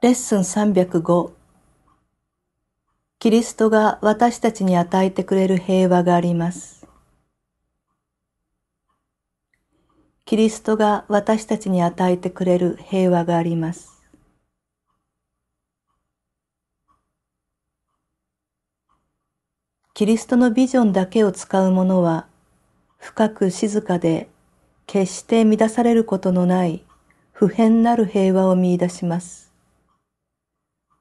レッスン305キリストが私たちに与えてくれる平和があります。キリストが私たちに与えてくれる平和があります。キリストのビジョンだけを使うものは深く静かで決して乱されることのない普遍なる平和を見出します。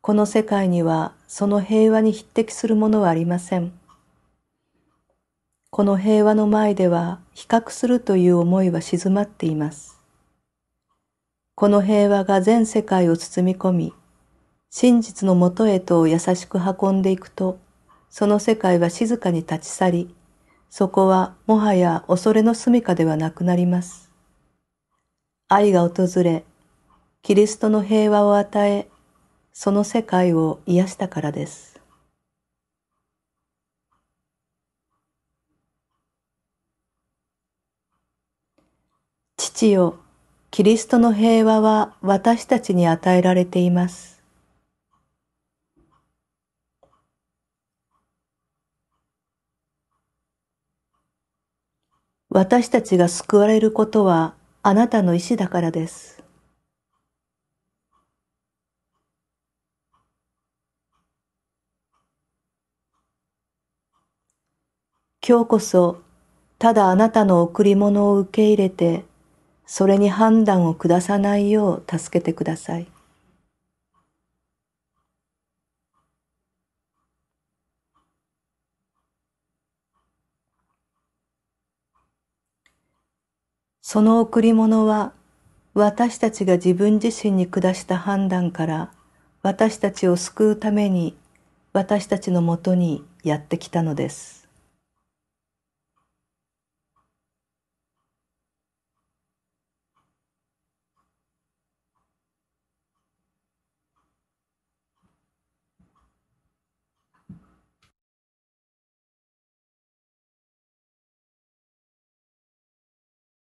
この世界にはその平和に匹敵するものはありません。この平和の前では比較するという思いは静まっています。この平和が全世界を包み込み、真実のもとへと優しく運んでいくと、その世界は静かに立ち去り、そこはもはや恐れの住処ではなくなります。愛が訪れ、キリストの平和を与え、その世界を癒したからです。父よ、キリストの平和は私たちに与えられています。私たちが救われることはあなたの意志だからです。今日こそ、ただあなたの贈り物を受け入れて、それに判断を下さないよう助けてください。その贈り物は私たちが自分自身に下した判断から私たちを救うために私たちのもとにやってきたのです。